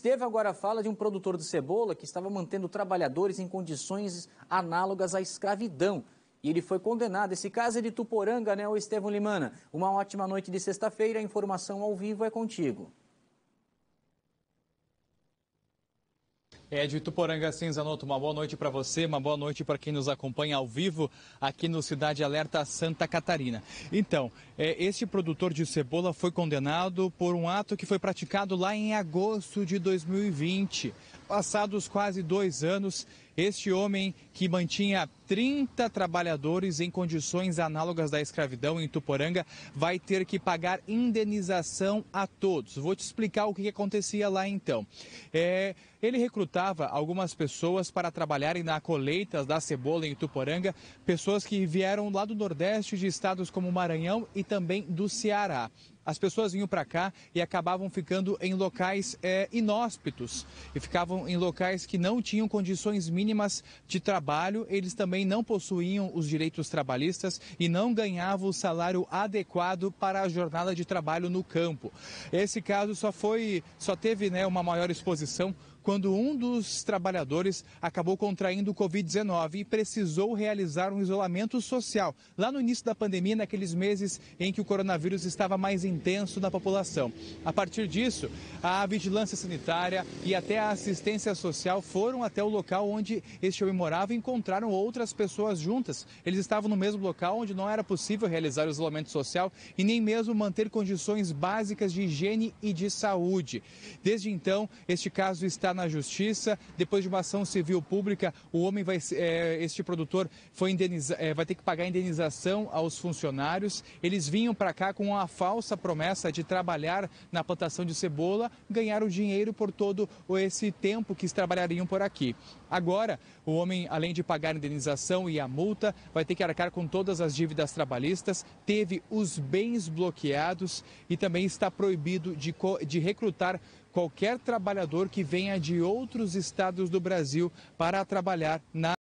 Esteve agora a fala de um produtor de cebola que estava mantendo trabalhadores em condições análogas à escravidão. E ele foi condenado. Esse caso é de Tuporanga, né, o Estevão Limana? Uma ótima noite de sexta-feira. A informação ao vivo é contigo. Ed é Tuporanga Cinzanoto, uma boa noite para você, uma boa noite para quem nos acompanha ao vivo aqui no Cidade Alerta Santa Catarina. Então, é, este produtor de cebola foi condenado por um ato que foi praticado lá em agosto de 2020. Passados quase dois anos, este homem que mantinha 30 trabalhadores em condições análogas da escravidão em Tuporanga vai ter que pagar indenização a todos. Vou te explicar o que acontecia lá então. É, ele recrutava algumas pessoas para trabalharem na colheita da cebola em Tuporanga, pessoas que vieram lá do Nordeste de estados como Maranhão e também do Ceará as pessoas vinham para cá e acabavam ficando em locais é, inóspitos e ficavam em locais que não tinham condições mínimas de trabalho, eles também não possuíam os direitos trabalhistas e não ganhavam o salário adequado para a jornada de trabalho no campo. Esse caso só foi, só teve né, uma maior exposição quando um dos trabalhadores acabou contraindo o Covid-19 e precisou realizar um isolamento social lá no início da pandemia, naqueles meses em que o coronavírus estava mais intenso na população. A partir disso, a vigilância sanitária e até a assistência social foram até o local onde este homem morava e encontraram outras pessoas juntas. Eles estavam no mesmo local onde não era possível realizar o isolamento social e nem mesmo manter condições básicas de higiene e de saúde. Desde então, este caso está está na justiça. Depois de uma ação civil pública, o homem vai, é, este produtor foi indeniza, é, vai ter que pagar indenização aos funcionários. Eles vinham para cá com uma falsa promessa de trabalhar na plantação de cebola, ganhar o dinheiro por todo esse tempo que trabalhariam por aqui. Agora, o homem, além de pagar a indenização e a multa, vai ter que arcar com todas as dívidas trabalhistas, teve os bens bloqueados e também está proibido de, de recrutar qualquer trabalhador que venha de outros estados do Brasil para trabalhar na